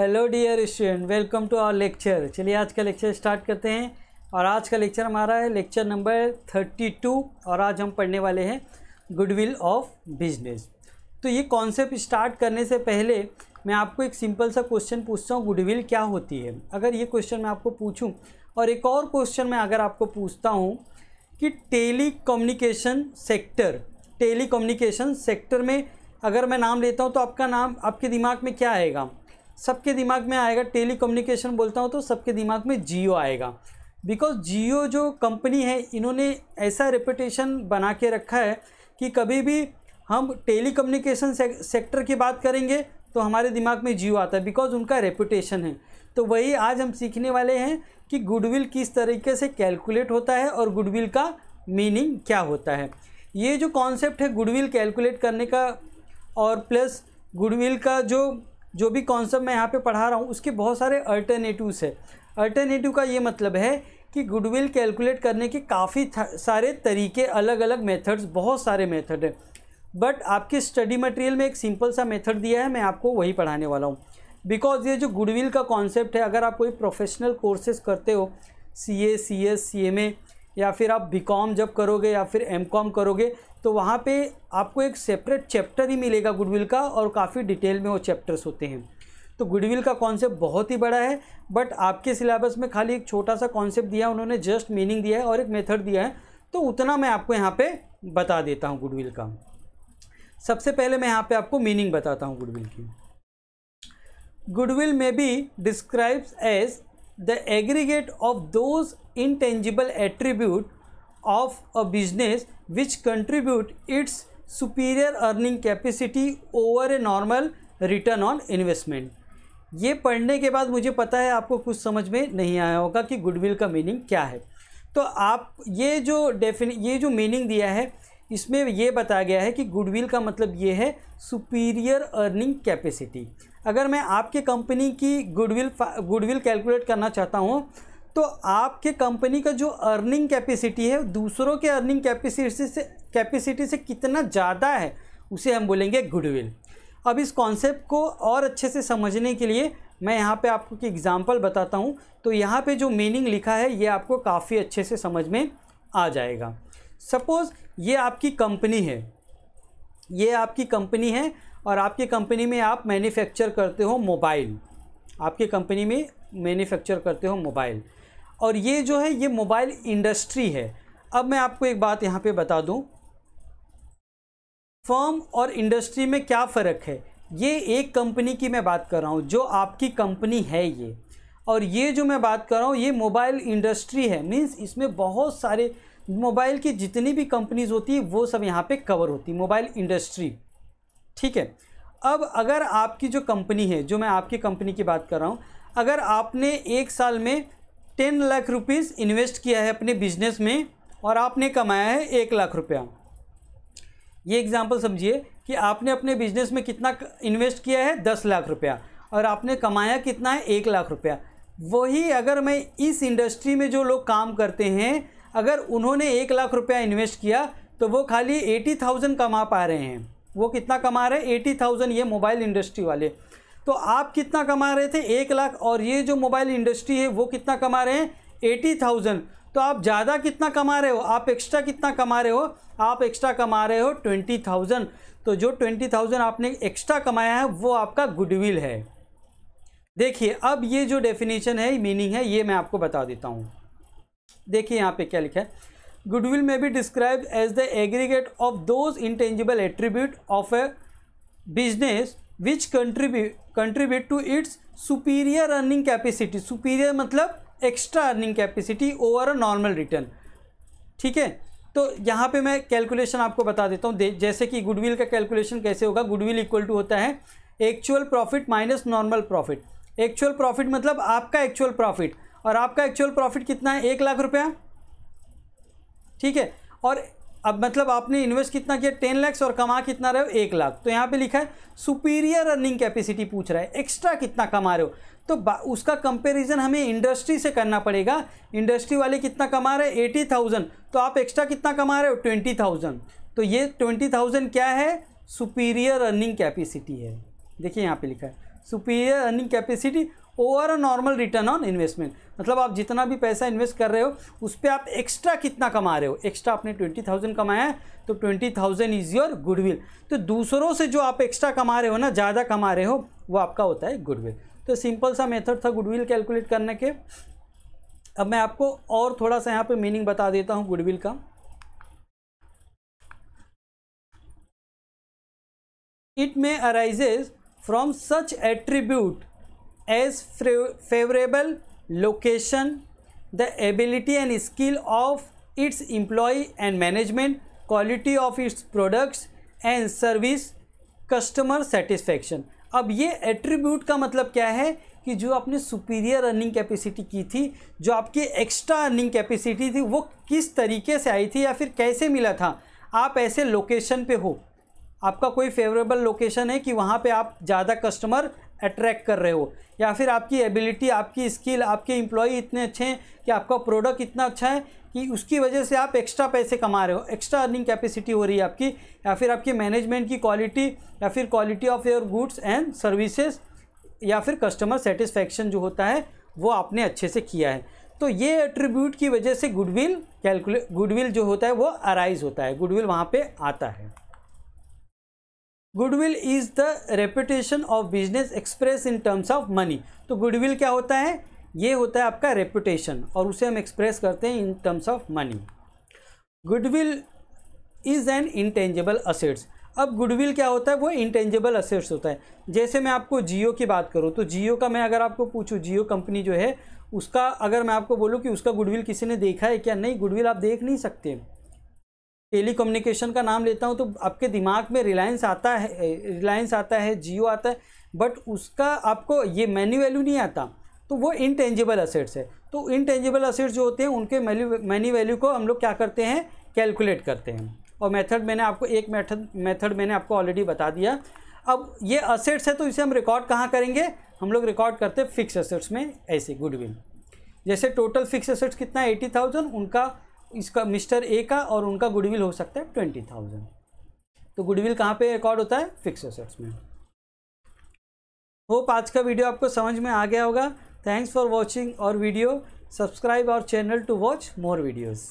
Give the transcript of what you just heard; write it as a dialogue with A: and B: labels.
A: hello dear student welcome to our lecture चलिए आज का लेक्चर स्टार्ट करते हैं और आज का लेक्चर हमारा है लेक्चर नंबर थर्टी टू और आज हम पढ़ने वाले हैं गुडविल ऑफ बिजनेस तो ये कॉन्सेप्ट स्टार्ट करने से पहले मैं आपको एक सिंपल सा क्वेश्चन पूछता हूँ गुडविल क्या होती है अगर ये क्वेश्चन मैं आपको पूछूँ और एक और क्वेश्चन मैं अगर आपको पूछता हूँ कि telecommunication sector telecommunication sector में अगर मैं नाम लेता हूँ तो आपका नाम आपके दिमाग में क्या आएगा सबके दिमाग में आएगा टेली कम्युनिकेशन बोलता हूँ तो सबके दिमाग में जियो आएगा बिकॉज जियो जो कंपनी है इन्होंने ऐसा रेपुटेशन बना के रखा है कि कभी भी हम टेली कम्युनिकेशन सेक्टर की बात करेंगे तो हमारे दिमाग में जियो आता है बिकॉज उनका रेपुटेशन है तो वही आज हम सीखने वाले हैं कि गुडविल किस तरीके से कैलकुलेट होता है और गुडविल का मीनिंग क्या होता है ये जो कॉन्सेप्ट है गुडविल कैलकुलेट करने का और प्लस गुडविल का जो जो भी कॉन्सेप्ट मैं यहाँ पे पढ़ा रहा हूँ उसके बहुत सारे अल्टरनेटिवस है अल्टरनेटिव का ये मतलब है कि गुडविल कैलकुलेट करने के काफ़ी सारे तरीके अलग अलग मेथड्स बहुत सारे मेथड हैं बट आपके स्टडी मटेरियल में एक सिंपल सा मेथड दिया है मैं आपको वही पढ़ाने वाला हूँ बिकॉज ये जो गुडविल का कॉन्सेप्ट है अगर आप कोई प्रोफेशनल कोर्सेज करते हो सी ए C S C M A या फिर आप बी कॉम जब करोगे या फिर एम कॉम करोगे तो वहाँ पे आपको एक सेपरेट चैप्टर ही मिलेगा गुडविल का और काफ़ी डिटेल में वो चैप्टर्स होते हैं तो गुडविल का कॉन्सेप्ट बहुत ही बड़ा है बट आपके सिलेबस में खाली एक छोटा सा कॉन्सेप्ट दिया है उन्होंने जस्ट मीनिंग दिया है और एक मेथड दिया है तो उतना मैं आपको यहाँ पे बता देता हूँ गुडविल का सबसे पहले मैं यहाँ पे आपको मीनिंग बताता हूँ गुडविल की goodwill may be described as the aggregate of those intangible attribute of a business which contribute its superior earning capacity over a normal return on investment ये पढ़ने के बाद मुझे पता है आपको कुछ समझ में नहीं आया होगा कि गुडविल का मीनिंग क्या है तो आप ये जो डेफिन ये जो मीनिंग दिया है इसमें ये बताया गया है कि गुडविल का मतलब ये है सुपीरियर अर्निंग कैपेसिटी अगर मैं आपके कंपनी की गुडविल गुडविल कैलकुलेट करना चाहता हूँ तो आपके कंपनी का जो अर्निंग कैपेसिटी है दूसरों के अर्निंग कैपेसिटी से कैपेसिटी से कितना ज़्यादा है उसे हम बोलेंगे गुडविल अब इस कॉन्सेप्ट को और अच्छे से समझने के लिए मैं यहाँ पे आपको एक एग्ज़ाम्पल बताता हूँ तो यहाँ पे जो मीनिंग लिखा है ये आपको काफ़ी अच्छे से समझ में आ जाएगा सपोज़ ये आपकी कंपनी है ये आपकी कंपनी है और आपकी कंपनी में आप मैन्युफैक्चर करते हो मोबाइल आपकी कंपनी में मैन्युफैक्चर करते हो मोबाइल और ये जो है ये मोबाइल इंडस्ट्री है अब मैं आपको एक बात यहाँ पे बता दूँ फर्म और इंडस्ट्री में क्या फ़र्क है ये एक कंपनी की मैं बात कर रहा हूँ जो आपकी कंपनी है ये और ये जो मैं बात कर रहा हूँ ये मोबाइल इंडस्ट्री है मीन्स इसमें बहुत सारे मोबाइल की जितनी भी कंपनीज होती है वो सब यहाँ पे कवर होती है मोबाइल इंडस्ट्री ठीक है अब अगर आपकी जो कंपनी है जो मैं आपकी कंपनी की बात कर रहा हूँ अगर आपने एक साल में टेन लाख रुपीज़ इन्वेस्ट किया है अपने बिजनेस में और आपने कमाया है एक लाख रुपया ये एग्ज़ाम्पल समझिए कि आपने अपने बिजनेस में कितना इन्वेस्ट किया है दस लाख रुपया और आपने कमाया कितना है एक लाख रुपया वही अगर मैं इस इंडस्ट्री में जो लोग काम करते हैं अगर उन्होंने एक लाख रुपया इन्वेस्ट किया तो वो खाली एटी थाउजेंड कमा पा रहे हैं वो कितना कमा रहे हैं एटी थाउजेंड ये मोबाइल इंडस्ट्री वाले तो आप कितना कमा रहे थे एक लाख और ये जो मोबाइल इंडस्ट्री है वो कितना कमा रहे हैं एटी थाउजेंड तो आप ज़्यादा कितना कमा रहे हो आप एक्स्ट्रा कितना कमा रहे हो आप एक्स्ट्रा कमा रहे हो ट्वेंटी थाउजेंड तो जो ट्वेंटी थाउजेंड आपने एक्स्ट्रा कमाया है वो आपका गुडविल है देखिए अब ये जो डेफिनेशन है मीनिंग है ये मैं आपको बता देता हूँ देखिए यहाँ पे क्या लिखा है गुडविल में भी describe as the aggregate of those intangible attribute of a business which contribute contribute to its superior earning capacity superior मतलब extra earning capacity over a normal return ठीक है तो यहाँ पे मैं कैलकुलेशन आपको बता देता हूँ जैसे कि गुडविल का कैलकुलेशन कैसे होगा गुडविल इक्वल टू होता है actual profit minus normal profit actual profit मतलब आपका एक्चुअल प्रॉफिट और आपका एक्चुअल प्रॉफिट कितना है एक लाख रुपया ठीक है और अब मतलब आपने इन्वेस्ट कितना किया टेन लैक्स और कमा कितना रहे हो एक लाख तो यहाँ पे लिखा है सुपीरियर अर्निंग कैपेसिटी पूछ रहा है एक्स्ट्रा कितना कमा रहे हो तो उसका कंपैरिजन हमें इंडस्ट्री से करना पड़ेगा इंडस्ट्री वाले कितना कमा रहे हैं एटी थाउजेंड तो आप एक्स्ट्रा कितना कमा रहे हो ट्वेंटी थाउजेंड तो ये ट्वेंटी थाउजेंड क्या है सुपीरियर अर्निंग कैपेसिटी है देखिए यहाँ पर लिखा है superior earning capacity over a normal return on investment मतलब आप जितना भी पैसा इन्वेस्ट कर रहे हो उस पर आप एक्स्ट्रा कितना कमा रहे हो एक्स्ट्रा आपने ट्वेंटी थाउजेंड कमाया है तो twenty thousand is your goodwill तो दूसरों से जो आप एक्स्ट्रा कमा रहे हो ना ज़्यादा कमा रहे हो वो आपका होता है गुडविल तो सिंपल सा मेथड था गुडविल कैलकुलेट करने के अब मैं आपको और थोड़ा सा यहाँ पर मीनिंग बता देता हूँ गुडविल का it may arises from such attribute as favorable location the ability and skill of its employee and management quality of its products and service customer satisfaction अब ये एट्रीब्यूट का मतलब क्या है कि जो आपने सुपीरियर अर्निंग कैपेसिटी की थी जो आपकी एक्स्ट्रा अर्निंग कैपेसिटी थी वो किस तरीके से आई थी या फिर कैसे मिला था आप ऐसे लोकेशन पे हो आपका कोई फेवरेबल लोकेशन है कि वहाँ पे आप ज़्यादा कस्टमर अट्रैक्ट कर रहे हो या फिर आपकी एबिलिटी आपकी स्किल आपके एम्प्लॉई इतने अच्छे हैं कि आपका प्रोडक्ट इतना अच्छा है कि उसकी वजह से आप एक्स्ट्रा पैसे कमा रहे हो एक्स्ट्रा अर्निंग कैपेसिटी हो रही है आपकी या फिर आपके मैनेजमेंट की क्वालिटी या फिर quality of your goods and services या फिर कस्टमर सेटिस्फेक्शन जो होता है वो आपने अच्छे से किया है तो ये एट्रीब्यूट की वजह से गुडविल कैलकुलेट गुडविल जो होता है वो अराइज होता है गुडविल वहाँ पे आता है goodwill is the reputation of business express in terms of money तो गुडविल क्या होता है ये होता है आपका रेपुटेशन और उसे हम एक्सप्रेस करते हैं in terms of money goodwill is an intangible assets अब गुडविल क्या होता है वो इंटेंजेबल असेट्स होता है जैसे मैं आपको जियो की बात करूँ तो जियो का मैं अगर आपको पूछूँ जियो कंपनी जो है उसका अगर मैं आपको बोलूँ कि उसका गुडविल किसी ने देखा है क्या नहीं गुडविल आप देख नहीं सकते टेली कम्युनिकेशन का नाम लेता हूँ तो आपके दिमाग में रिलायंस आता है रिलायंस आता है जियो आता है बट उसका आपको ये मैन्यू वैल्यू नहीं आता तो वो इनटेंजिबल असेट्स है तो इनटेंजिबल असेट्स जो होते हैं उनके मैन्यू वैल्यू को हम लोग क्या करते हैं कैलकुलेट करते हैं और मेथड मैंने आपको एक मेथड मेथड मैंने आपको ऑलरेडी बता दिया अब ये असेट्स है तो इसे हम रिकॉर्ड कहाँ करेंगे हम लोग रिकॉर्ड करते हैं फिक्स असेट्स में ऐसे गुडविल जैसे टोटल फिक्स असेट्स कितना है एटी थाउजेंड उनका इसका मिस्टर ए का और उनका गुडविल हो सकता है ट्वेंटी थाउजेंड तो गुडविल कहाँ पे रिकॉर्ड होता है फिक्स एसेट्स में होप आज का वीडियो आपको समझ में आ गया होगा थैंक्स फॉर वॉचिंग और वीडियो सब्सक्राइब और channel to watch more videos